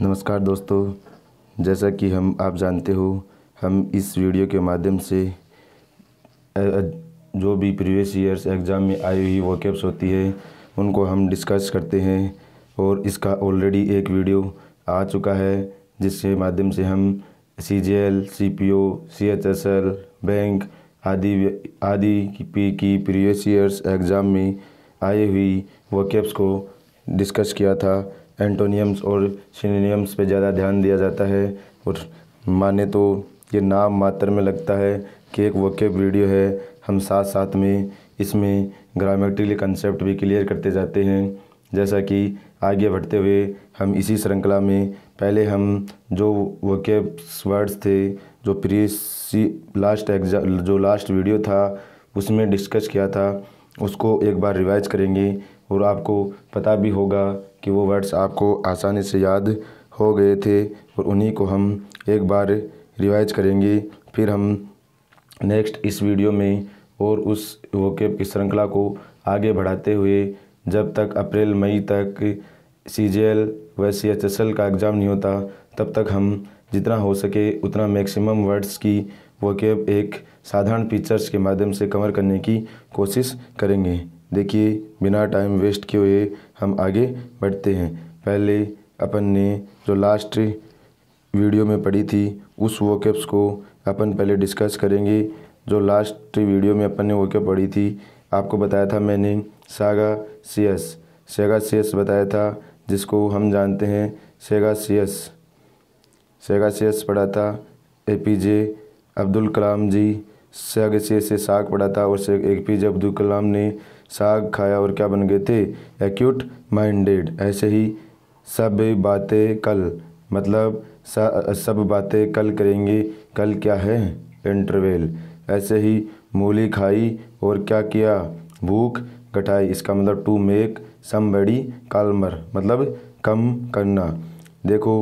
नमस्कार दोस्तों जैसा कि हम आप जानते हो हम इस वीडियो के माध्यम से जो भी प्रीवियस ईयर्स एग्ज़ाम में आई हुई वोकेब्स होती है उनको हम डिस्कस करते हैं और इसका ऑलरेडी एक वीडियो आ चुका है जिसके माध्यम से हम C G L C P O C H S L bank आदि आदि की की प्रीवियस ईयर्स एग्ज़ाम में आई हुई वोकेब्स को डिस्कस किया था एंटोनियम्स और सीनियम्स पे ज़्यादा ध्यान दिया जाता है और माने तो ये नाम मात्र में लगता है कि एक वीडियो है हम साथ साथ में इसमें ग्रामेटिकली कंसेप्ट भी क्लियर करते जाते हैं जैसा कि आगे बढ़ते हुए हम इसी श्रृंखला में पहले हम जो वोकेब्स वर्ड्स थे जो प्री लास्ट एग्जाम जो लास्ट वीडियो था उसमें डिस्कस किया था उसको एक बार रिवाइज करेंगे और आपको पता भी होगा कि वो वर्ड्स आपको आसानी से याद हो गए थे और उन्हीं को हम एक बार रिवाइज करेंगे फिर हम नेक्स्ट इस वीडियो में और उस वोकेब की श्रृंखला को आगे बढ़ाते हुए जब तक अप्रैल मई तक सी जे एल व सी एच एस एल का एग्ज़ाम नहीं होता तब तक हम जितना हो सके उतना मैक्सिमम वर्ड्स की वोकेब एक साधारण पिक्चर्स के माध्यम से कवर करने की कोशिश करेंगे देखिए बिना टाइम वेस्ट किए हुए हम आगे बढ़ते हैं पहले अपन ने जो लास्ट वीडियो में पढ़ी थी उस वोकेब्स को अपन पहले डिस्कस करेंगे जो लास्ट वीडियो में अपन ने वोकेब पढ़ी थी आपको बताया था मैंने सागा सी एस सेगा एस बताया था जिसको हम जानते हैं सेगा एस सेगा एस पढ़ा था A P J Abdul Kalam ji सेगा एस से साग पढ़ा था और ए पी जे अब्दुल कलाम ने साग खाया और क्या बन गए थे एक्यूट माइंडेड ऐसे ही सब बातें कल मतलब सब बातें कल करेंगे कल क्या है इंटरवेल ऐसे ही मूली खाई और क्या किया भूख घटाई इसका मतलब टू मेक सम बड़ी कालमर मतलब कम करना देखो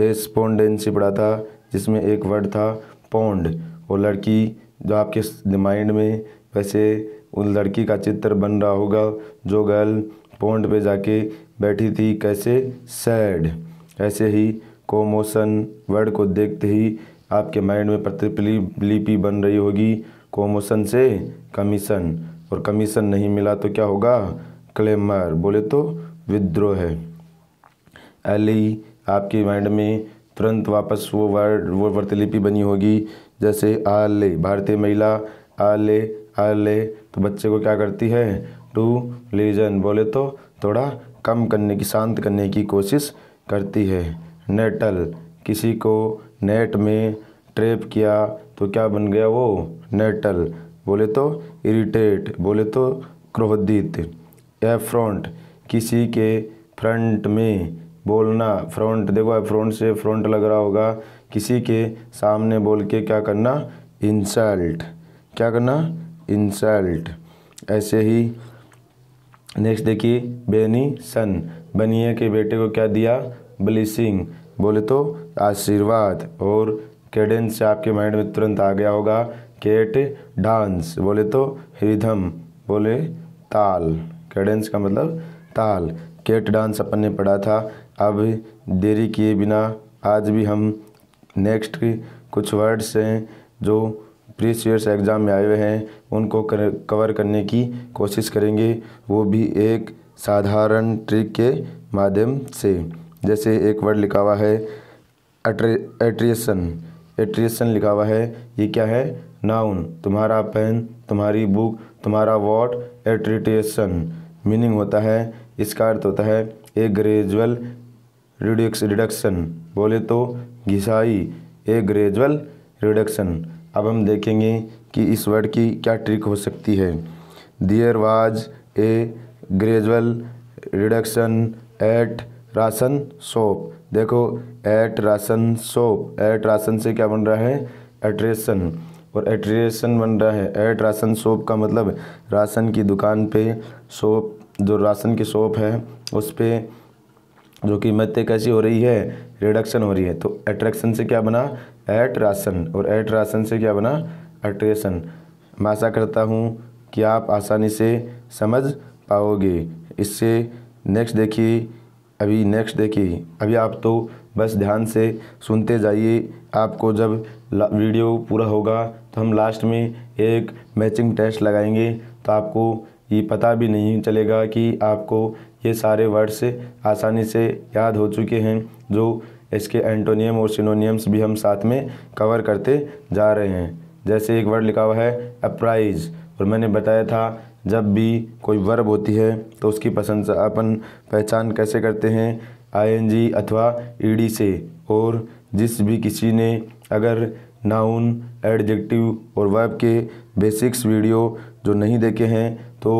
डेस्पोंडेंसी पढ़ा था जिसमें एक वर्ड था पौंड और लड़की जो आपके माइंड में वैसे उस लड़की का चित्र बन रहा होगा जो गर्ल पॉन्ड पे जाके बैठी थी कैसे सैड ऐसे ही कोमोशन वर्ड को देखते ही आपके माइंड में लिपि बन रही होगी कोमोशन से कमीशन और कमीशन नहीं मिला तो क्या होगा क्लेमर बोले तो विद्रोह है एली आपके माइंड में तुरंत वापस वो वर्ड वो प्रतिलिपि बनी होगी जैसे आले भारतीय महिला आले ले तो बच्चे को क्या करती है टू लीजन बोले तो थोड़ा कम करने की शांत करने की कोशिश करती है नेटल किसी को नेट में ट्रेप किया तो क्या बन गया वो नेटल बोले तो इरिटेट बोले तो क्रोधित फ्रंट किसी के फ्रंट में बोलना फ्रंट देखो फ्रंट से फ्रंट लग रहा होगा किसी के सामने बोल के क्या करना इंसल्ट क्या करना इंसल्ट ऐसे ही नेक्स्ट देखिए बेनी सन बनिया के बेटे को क्या दिया ब्लिसिंग बोले तो आशीर्वाद और केडेंस आपके माइंड में तुरंत आ गया होगा केट डांस बोले तो रिधम बोले ताल केडेंस का मतलब ताल केट डांस अपन ने पढ़ा था अब देरी किए बिना आज भी हम नेक्स्ट कुछ वर्ड्स हैं जो प्रीसीयस एग्ज़ाम में आए हुए हैं उनको कर, कवर करने की कोशिश करेंगे वो भी एक साधारण ट्रिक के माध्यम से जैसे एक वर्ड लिखा हुआ है एट्रिएशन एट्रिएसन एट्रिएसन लिखा हुआ है ये क्या है नाउन तुम्हारा पेन तुम्हारी बुक तुम्हारा वॉट एट्रिटेशन मीनिंग होता है इसका अर्थ होता है ए ग्रेजुअल रिडक्स रिडक्शन बोले तो घिसाई ए ग्रेजुअल रिडक्शन अब हम देखेंगे कि इस वर्ड की क्या ट्रिक हो सकती है there was a gradual reduction at ration shop देखो at ration shop at ration से क्या बन रहा है एट्रेशन और एट्रेशन बन रहा है एट राशन शॉप का मतलब राशन की दुकान पे शॉप जो राशन की शॉप है उस पर जो कि मध्य कैसी हो रही है रिडक्शन हो रही है तो एट्रैक्शन से क्या बना एट्रासन और एट्रासन से क्या बना अट्रेशन मैं आशा करता हूँ कि आप आसानी से समझ पाओगे इससे नेक्स्ट देखिए अभी नेक्स्ट देखिए अभी आप तो बस ध्यान से सुनते जाइए आपको जब वीडियो पूरा होगा तो हम लास्ट में एक मैचिंग टेस्ट लगाएंगे तो आपको ये पता भी नहीं चलेगा कि आपको ये सारे वर्ड्स आसानी से याद हो चुके हैं जो इसके एंटोनियम और सिनोनियम्स भी हम साथ में कवर करते जा रहे हैं जैसे एक वर्ड लिखा हुआ है अप्राइज और मैंने बताया था जब भी कोई वर्ब होती है तो उसकी पसंद अपन पहचान कैसे करते हैं आईएनजी अथवा ईडी से और जिस भी किसी ने अगर नाउन एडजेक्टिव और वर्ब के बेसिक्स वीडियो जो नहीं देखे हैं तो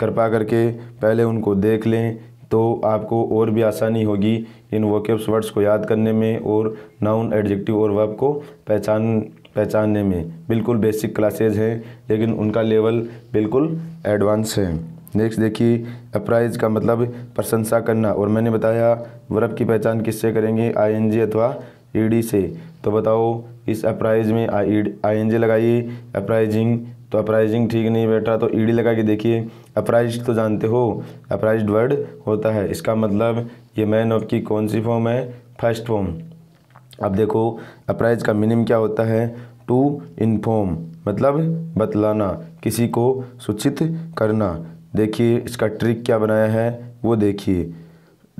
कृपा करके पहले उनको देख लें तो आपको और भी आसानी होगी इन वोकेब्स वर्ड्स को याद करने में और नाउन एडजेक्टिव और वर्ब को पहचान पहचानने में बिल्कुल बेसिक क्लासेज हैं लेकिन उनका लेवल बिल्कुल एडवांस है नेक्स्ट देखिए अप्राइज का मतलब प्रशंसा करना और मैंने बताया वर्ब की पहचान किससे करेंगे आईएनजी अथवा ईडी से तो बताओ इस अप्राइज में आई आई एन जी लगाइए अप्राइजिंग तो अप्राइजिंग ठीक नहीं बैठा तो ईडी लगा के देखिए अपराइज तो जानते हो अपराइज वर्ड होता है इसका मतलब ये मैन ऑफ की कौन सी फॉर्म है फर्स्ट फॉर्म अब देखो अपराइज का मिनिम क्या होता है टू इन्फॉर्म मतलब बतलाना किसी को सूचित करना देखिए इसका ट्रिक क्या बनाया है वो देखिए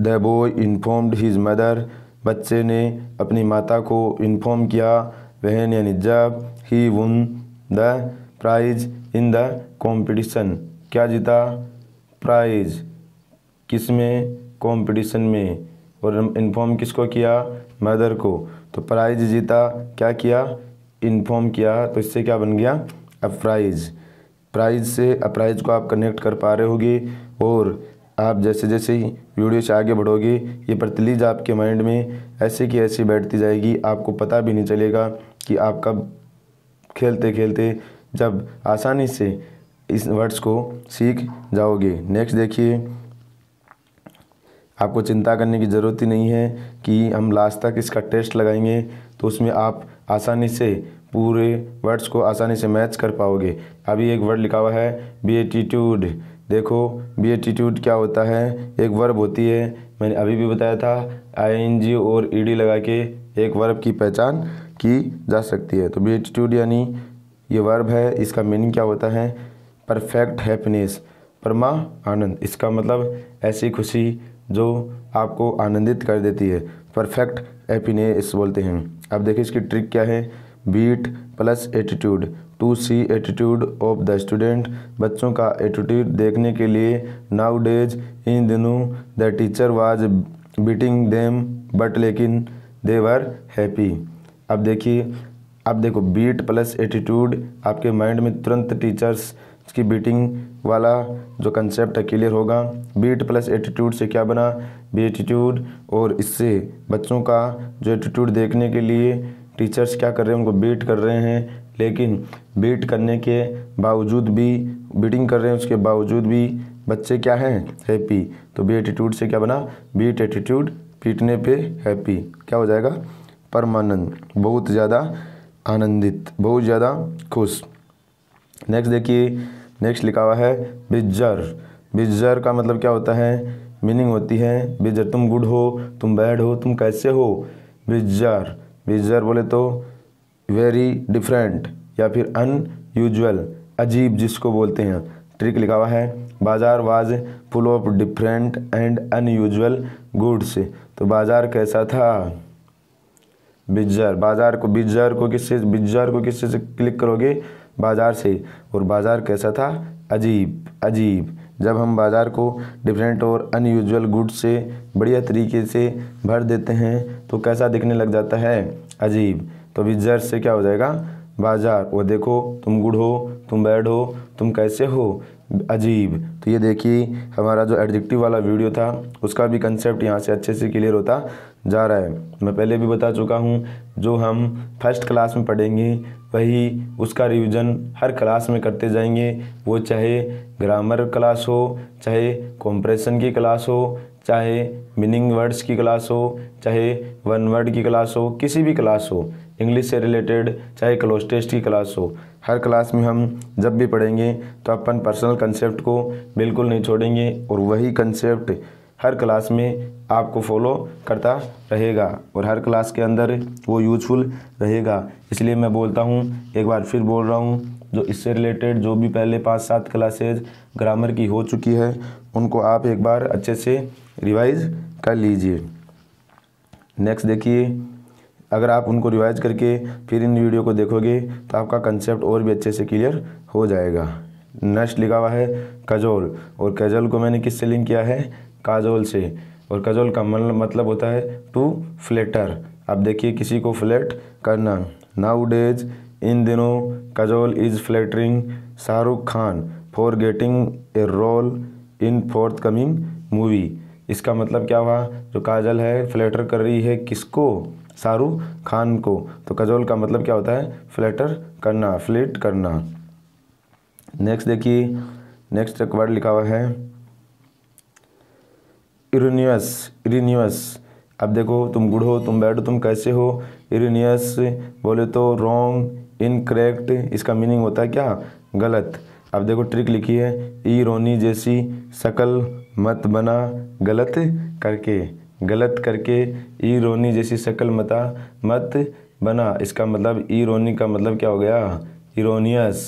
the boy informed his mother बच्चे ने अपनी माता को इन्फॉर्म किया वहन यानी जब ही won the prize in the competition क्या जीता प्राइज किस में कॉम्पिटिशन में और इन्फॉर्म किसको किया मदर को तो प्राइज जीता क्या किया इन्फॉर्म किया तो इससे क्या बन गया अप्राइज प्राइज से अप्राइज को आप कनेक्ट कर पा रहे होगे और आप जैसे जैसे ही वीडियो से आगे बढ़ोगे ये प्रतिलीज आपके माइंड में ऐसे की ऐसी बैठती जाएगी आपको पता भी नहीं चलेगा कि आप कब खेलते खेलते जब आसानी से इस वर्ड्स को सीख जाओगे नेक्स्ट देखिए आपको चिंता करने की ज़रूरत ही नहीं है कि हम लास्ट तक इसका टेस्ट लगाएंगे तो उसमें आप आसानी से पूरे वर्ड्स को आसानी से मैच कर पाओगे अभी एक वर्ड लिखा हुआ है बी एटीट्यूड देखो बी एटीट्यूड क्या होता है एक वर्ब होती है मैंने अभी भी बताया था आई और ई लगा के एक वर्ब की पहचान की जा सकती है तो बी एटीट्यूड यानी ये वर्ब है इसका मीनिंग क्या होता है परफेक्ट हैप्पीनेस परमा आनंद इसका मतलब ऐसी खुशी जो आपको आनंदित कर देती है परफेक्ट हैप्पीनेस बोलते हैं अब देखिए इसकी ट्रिक क्या है beat plus attitude to see attitude of the student बच्चों का एटीट्यूड देखने के लिए नाउ डेज इन दिनों the teacher was beating them but लेकिन दे वर हैप्पी अब देखिए अब देखो बीट प्लस एटीट्यूड आपके माइंड में तुरंत टीचर्स इसकी बीटिंग वाला जो कंसेप्ट है क्लियर होगा बीट प्लस एटीट्यूड से क्या बना बीटीट्यूड और इससे बच्चों का जो एटीट्यूड देखने के लिए टीचर्स क्या कर रहे हैं उनको बीट कर रहे हैं लेकिन बीट करने के बावजूद भी बीटिंग कर रहे हैं उसके बावजूद भी बच्चे क्या हैं हैप्पी तो बी एटीट्यूड से क्या बना बीट एटीट्यूड पीटने पे हैप्पी क्या हो जाएगा परमानंद बहुत ज़्यादा आनंदित बहुत ज़्यादा खुश नेक्स्ट देखिए नेक्स्ट लिखा हुआ है बिजर बिजर का मतलब क्या होता है मीनिंग होती है बिजर तुम गुड हो तुम बैड हो तुम कैसे हो बिजर बिजर बोले तो वेरी डिफरेंट या फिर अनयूजल अजीब जिसको बोलते हैं ट्रिक लिखा हुआ है bazaar was full of different and unusual goods तो बाज़ार कैसा था बिजर बाज़ार को बिजर को किससे बिजर को किससे क्लिक करोगे बाज़ार से और बाज़ार कैसा था अजीब अजीब जब हम बाज़ार को डिफरेंट और अनयूजल गुड्स से बढ़िया तरीके से भर देते हैं तो कैसा दिखने लग जाता है अजीब तो अभी जर से क्या हो जाएगा बाज़ार वो देखो तुम गुड हो तुम बैड हो तुम कैसे हो अजीब तो ये देखिए हमारा जो एडजेक्टिव वाला वीडियो था उसका भी कंसेप्ट यहाँ से अच्छे से क्लियर होता जा रहा है मैं पहले भी बता चुका हूँ जो हम फर्स्ट क्लास में पढ़ेंगे वही उसका रिवीजन हर क्लास में करते जाएंगे वो चाहे ग्रामर क्लास हो चाहे कॉम्प्रेशन की क्लास हो चाहे मीनिंग वर्ड्स की क्लास हो चाहे वन वर्ड की क्लास हो किसी भी क्लास हो इंग्लिश से रिलेटेड चाहे क्लोज टेस्ट की क्लास हो हर क्लास में हम जब भी पढ़ेंगे तो अपन पर्सनल कंसेप्ट को बिल्कुल नहीं छोड़ेंगे और वही कंसेप्ट हर क्लास में आपको फॉलो करता रहेगा और हर क्लास के अंदर वो यूजफुल रहेगा इसलिए मैं बोलता हूँ एक बार फिर बोल रहा हूँ जो इससे रिलेटेड जो भी पहले पाँच सात क्लासेज ग्रामर की हो चुकी है उनको आप एक बार अच्छे से रिवाइज कर लीजिए नेक्स्ट देखिए अगर आप उनको रिवाइज करके फिर इन वीडियो को देखोगे तो आपका कंसेप्ट और भी अच्छे से क्लियर हो जाएगा नेक्स्ट लिखा हुआ है कजोल और कजोल को मैंने किससे लिंक किया है काजोल से और काजोल का मतलब होता है टू फ्लेटर आप देखिए किसी को फ्लेट करना नाउ डेज इन दिनों Kajol is flattering Shahrukh Khan for getting a role in forthcoming movie इसका मतलब क्या हुआ जो काजल है फ्लेटर कर रही है किसको शाहरुख खान को तो काजोल का मतलब क्या होता है फ्लेटर करना फ्लेट करना नेक्स्ट देखिए नेक्स्ट एक वर्ड लिखा हुआ है इरिनियस इरिनियस अब देखो तुम गुड़ हो तुम बैड हो तुम कैसे हो इरिनियस बोले तो रॉन्ग इनकरेक्ट इसका मीनिंग होता है क्या गलत अब देखो ट्रिक लिखी है ई रोनी जैसी शकल मत बना गलत करके गलत करके ई रोनी जैसी शकल मता मत बना इसका मतलब ई रोनी का मतलब क्या हो गया इरोनियस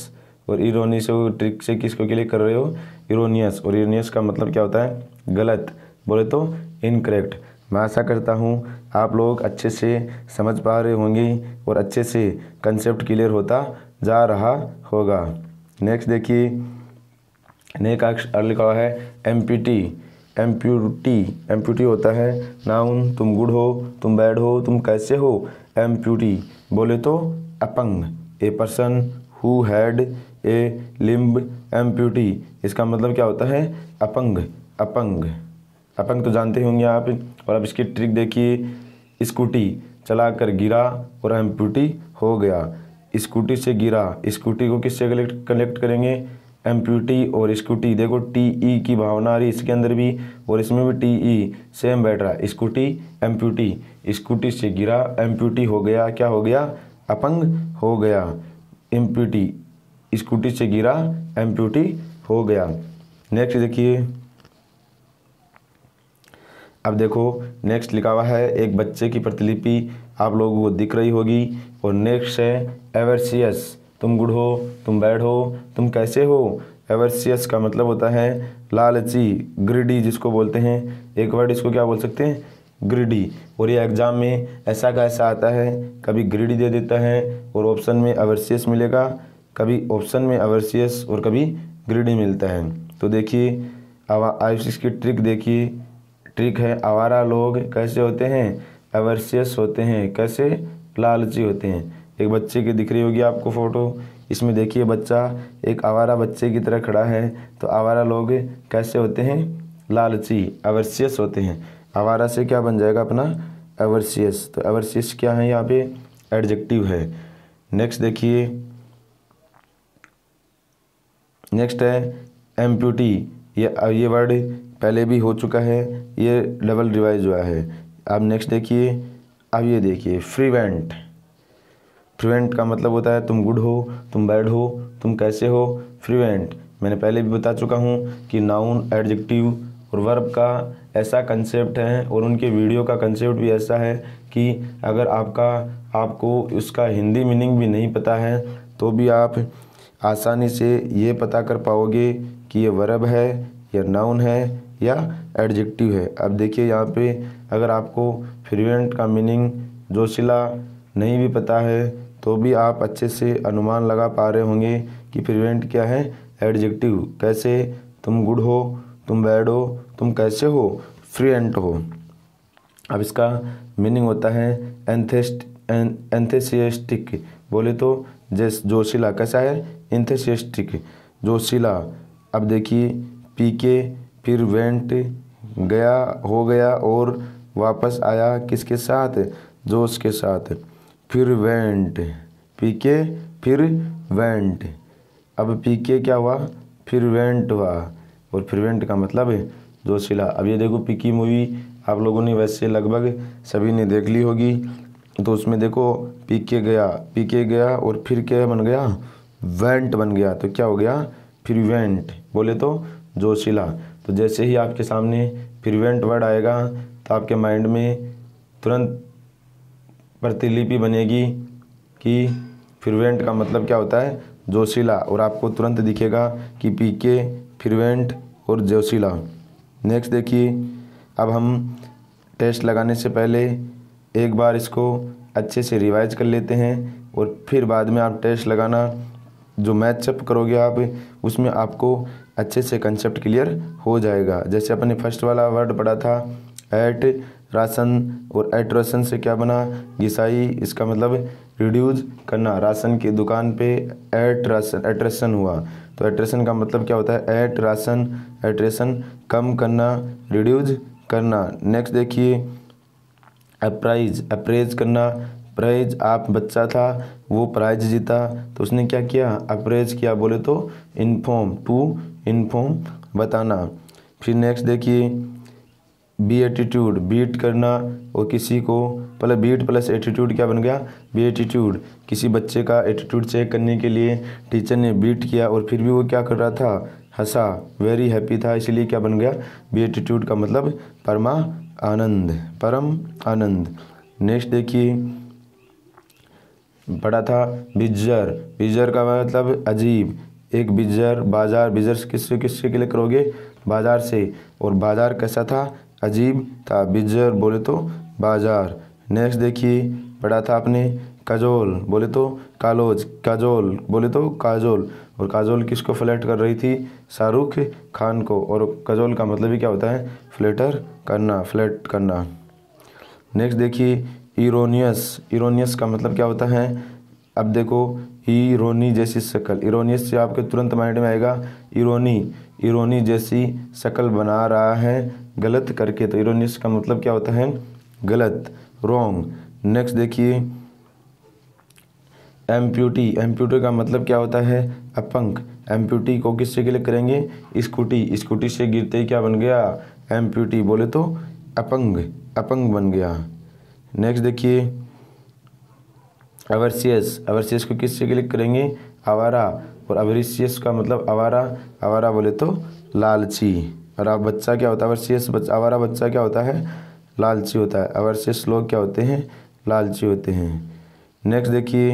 और इरोनी से ट्रिक से किसको के लिए कर रहे हो इरोनियस और इरोनियस का मतलब क्या होता है गलत बोले तो इनकरेक्ट मैं आशा करता हूँ आप लोग अच्छे से समझ पा रहे होंगे और अच्छे से कंसेप्ट क्लियर होता जा रहा होगा नेक्स्ट देखिए नेक अक्षर लिखा हुआ है M P T amputee amputee होता है नाउन तुम गुड हो तुम बैड हो तुम कैसे हो एम्प्यूटी बोले तो अपंग a person who had a limb amputee इसका मतलब क्या होता है अपंग अपंग अपन तो जानते ही होंगे आप और अब इसकी ट्रिक देखिए स्कूटी चला कर गिरा और एम्प्यूटी हो गया स्कूटी से गिरा स्कूटी को किससे कलेक्ट कनेक्ट करेंगे एम्प्यूटी और स्कूटी देखो टी ई e की भावना आ रही इसके अंदर भी और इसमें भी टी ई सेम बैठ रहा है स्कूटी एम्प्यूटी स्कूटी से गिरा एम्प्यूटी हो गया क्या हो गया अपंग हो गया एम्प्यूटी स्कूटी से गिरा एम्प्यूटी हो गया नेक्स्ट देखिए अब देखो नेक्स्ट लिखा हुआ है एक बच्चे की प्रतिलिपि आप लोगों को दिख रही होगी और नेक्स्ट है एवरसियस तुम गुड़ हो तुम बैड हो तुम कैसे हो एवरसियस का मतलब होता है लालची ग्रिडी जिसको बोलते हैं एक वर्ड इसको क्या बोल सकते हैं ग्रिडी और ये एग्ज़ाम में ऐसा का ऐसा आता है कभी ग्रिडी दे देता है और ऑप्शन में अवर्सियस मिलेगा कभी ऑप्शन में अवर्सियस और कभी ग्रिडी मिलता है तो देखिए अब आयुष की ट्रिक देखिए ट्रिक है आवारा लोग कैसे होते हैं एवरसियस होते हैं कैसे लालची होते हैं एक बच्चे की दिख रही होगी आपको फ़ोटो इसमें देखिए बच्चा एक आवारा बच्चे की तरह खड़ा है तो आवारा लोग कैसे होते हैं लालची एवरसियस होते हैं आवारा से क्या बन जाएगा अपना एवरसियस तो एवरसियस क्या है यहाँ पे एडजेक्टिव है नेक्स्ट देखिए नेक्स्ट है एम्प्यूटी ये ये वर्ड पहले भी हो चुका है ये डबल रिवाइज हुआ है अब नेक्स्ट देखिए अब ये देखिए फ्रीवेंट फ्रीवेंट का मतलब होता है तुम गुड हो तुम बैड हो तुम कैसे हो फ्रीवेंट मैंने पहले भी बता चुका हूँ कि नाउन एडजेक्टिव और वर्ब का ऐसा कंसेप्ट है और उनके वीडियो का कंसेप्ट भी ऐसा है कि अगर आपका आपको उसका हिंदी मीनिंग भी नहीं पता है तो भी आप आसानी से ये पता कर पाओगे कि ये वर्ब है या नाउन है या एडजेक्टिव है अब देखिए यहाँ पे अगर आपको फ्रीवेंट का मीनिंग जोशिला नहीं भी पता है तो भी आप अच्छे से अनुमान लगा पा रहे होंगे कि फ्रीवेंट क्या है एडजेक्टिव कैसे तुम गुड हो तुम बैड हो तुम कैसे हो फ्रीवेंट हो अब इसका मीनिंग होता है एंथेस्ट एंथेसियस्टिक बोले तो जैस जोशिला कैसा है एंथेसियस्टिक जोशिला अब देखिए पी के फिर वेंट गया हो गया और वापस आया किसके साथ जोश के साथ फिर वेंट पीके फिर वेंट अब पीके क्या हुआ फिर वेंट हुआ और फिर वेंट का मतलब है जोशिला अब ये देखो पीकी मूवी आप लोगों ने वैसे लगभग सभी ने देख ली होगी तो उसमें देखो पीके गया पीके गया और फिर क्या बन गया वेंट बन गया तो क्या हो गया फिर वेंट बोले तो जोशिला तो जैसे ही आपके सामने प्रिवेंट वर्ड आएगा तो आपके माइंड में तुरंत प्रतिलिपि बनेगी कि प्रिवेंट का मतलब क्या होता है जोशीला और आपको तुरंत दिखेगा कि पी के प्रिवेंट और जोशीला नेक्स्ट देखिए अब हम टेस्ट लगाने से पहले एक बार इसको अच्छे से रिवाइज कर लेते हैं और फिर बाद में आप टेस्ट लगाना जो मैचअप करोगे आप उसमें आपको अच्छे से कंसेप्ट क्लियर हो जाएगा जैसे अपने फर्स्ट वाला वर्ड पढ़ा था एट राशन और एट राशन से क्या बना गिसाई इसका मतलब रिड्यूज करना राशन की दुकान पे एट राशन एट्रेशन हुआ तो एट्रेशन का मतलब क्या होता है एट राशन एट्रेशन कम करना रिड्यूज करना नेक्स्ट देखिए अप्राइज अप्रेज करना प्राइज आप बच्चा था वो प्राइज जीता तो उसने क्या किया अप्रेज किया बोले तो इन्फॉर्म टू इनफॉर्म बताना फिर नेक्स्ट देखिए बी एटीट्यूड बीट करना और किसी को प्लस बीट प्लस एटीट्यूड क्या बन गया बी एटीट्यूड किसी बच्चे का एटीट्यूड चेक करने के लिए टीचर ने बीट किया और फिर भी वो क्या कर रहा था हंसा वेरी हैप्पी था इसलिए क्या बन गया बी एटीट्यूड का मतलब परमा आनंद परम आनंद नेक्स्ट देखिए पढ़ा था बिजर बिजर का मतलब अजीब एक बिजर बाजार बिजर किससे किससे के लिए करोगे बाजार से और बाजार कैसा था अजीब था बिजर बोले तो बाजार नेक्स्ट देखिए पढ़ा था आपने काजोल बोले तो कालोज काजोल बोले तो काजोल और काजोल किसको फ्लैट कर रही थी शाहरुख खान को और काजोल का मतलब ही क्या होता है फ्लैटर करना फ्लैट करना नेक्स्ट देखिए इरोनियस इरोनियस का मतलब क्या होता है अब देखो इरोनी जैसी शक्ल इरोनियस से आपके तुरंत माइंड में आएगा इरोनी इरोनी जैसी शक्ल बना रहा है गलत करके तो इरोनियस का मतलब क्या होता है गलत रॉन्ग नेक्स्ट देखिए एम्प्यूटी एम्प्यूटी का मतलब क्या होता है अपंक एम्प्यूटी को किससे के लिए करेंगे स्कूटी स्कूटी से गिरते ही क्या बन गया एम्प्यूटी बोले तो अपंग अपंग बन गया नेक्स्ट देखिए अवरसियस अवरसियस को किससे क्लिक करेंगे आवारा और अवरिशियस का मतलब आवारा आवारा बोले तो लालची और आप बच्चा क्या होता है अवरसियस बच्चा आवारा बच्चा क्या होता है लालची होता है अवरसियस लोग क्या होते हैं लालची होते हैं नेक्स्ट देखिए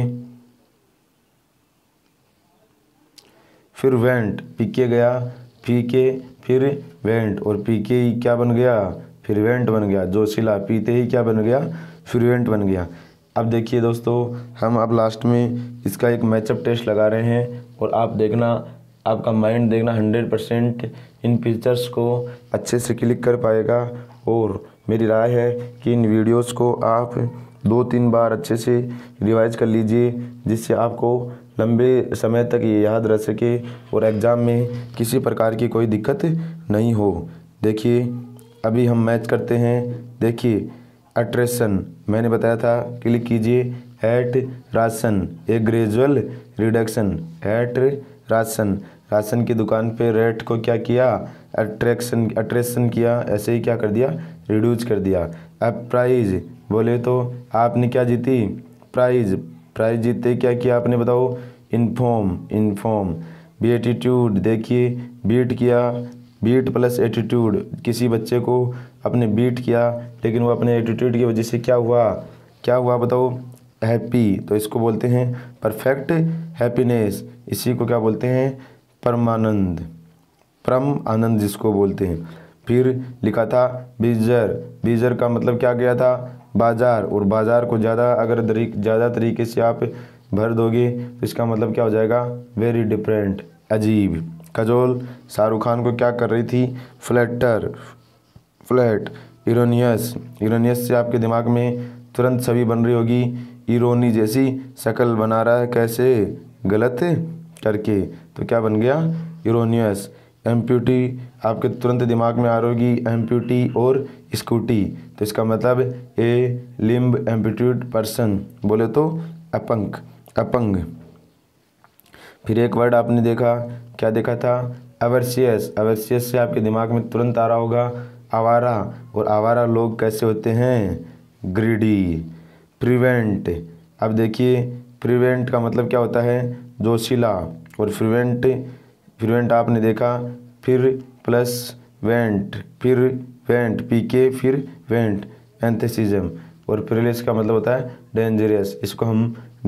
फिर वेंट पीके गया पीके फिर वेंट और पीके ही क्या बन गया फिर वेंट बन गया जोशिला पीते ही क्या बन गया फिर वेंट बन गया अब देखिए दोस्तों हम अब लास्ट में इसका एक मैचअप टेस्ट लगा रहे हैं और आप देखना आपका माइंड देखना हंड्रेड परसेंट इन पिक्चर्स को अच्छे से क्लिक कर पाएगा और मेरी राय है कि इन वीडियोस को आप दो तीन बार अच्छे से रिवाइज कर लीजिए जिससे आपको लंबे समय तक ये याद रह सके और एग्ज़ाम में किसी प्रकार की कोई दिक्कत नहीं हो देखिए अभी हम मैच करते हैं देखिए अट्रेशन मैंने बताया था क्लिक कीजिए at ration a gradual reduction at ration ration की दुकान पे रेट को क्या किया अट्रैक्शन अट्रेशन किया ऐसे ही क्या कर दिया रिड्यूज कर दिया अब प्राइज बोले तो आपने क्या जीती प्राइज प्राइज जीते क्या किया आपने बताओ इनफॉर्म बी एटीट्यूड देखिए बीट किया बीट प्लस एटीट्यूड किसी बच्चे को अपने बीट किया लेकिन वो अपने एटीट्यूड की वजह से क्या हुआ क्या हुआ बताओ हैप्पी तो इसको बोलते हैं परफेक्ट हैप्पीनेस इसी को क्या बोलते हैं परमानंद परम आनंद जिसको बोलते हैं फिर लिखा था बीजर बीजर का मतलब क्या गया था बाज़ार और बाज़ार को ज़्यादा अगर ज़्यादा तरीके से आप भर दोगे तो इसका मतलब क्या हो जाएगा वेरी डिफरेंट अजीब कजोल शाहरुख खान को क्या कर रही थी फ्लैटर फ्लैट इरोनियस इरोनियस से आपके दिमाग में तुरंत छवि बन रही होगी इरोनी जैसी शकल बना रहा है कैसे गलत करके तो क्या बन गया इरोनियस एम्प्यूटी आपके तुरंत दिमाग में आ रही होगी एम्प्यूटी और स्कूटी तो इसका मतलब ए लिम्ब एम्प्यूट्यूड पर्सन बोले तो अपंग अपंग फिर एक वर्ड आपने देखा क्या देखा था अवर्सियस अवर्सियस से आपके दिमाग में तुरंत आ रहा होगा आवारा और आवारा लोग कैसे होते हैं ग्रीडी प्रिवेंट अब देखिए प्रिवेंट का मतलब क्या होता है जोशीला और प्रिवेंट प्रिवेंट आपने देखा फिर प्लस वेंट फिर वेंट पी के फिर वेंट एंथेसिजम और प्रिलेस का मतलब होता है डेंजरियस इसको हम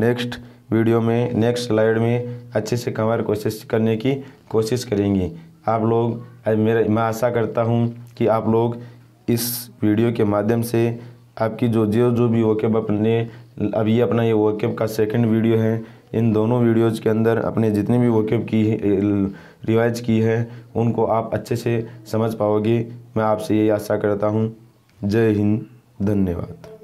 नेक्स्ट वीडियो में नेक्स्ट स्लाइड में अच्छे से कवर कोशिश करने की कोशिश करेंगे आप लोग मेरा मैं आशा करता हूँ कि आप लोग इस वीडियो के माध्यम से आपकी जो जो जो भी वोकेब अपने अब ये अपना ये वोकेब का सेकंड वीडियो है इन दोनों वीडियोज़ के अंदर अपने जितने भी वोकेब की रिवाइज की है उनको आप अच्छे से समझ पाओगे मैं आपसे ये आशा करता हूँ जय हिंद धन्यवाद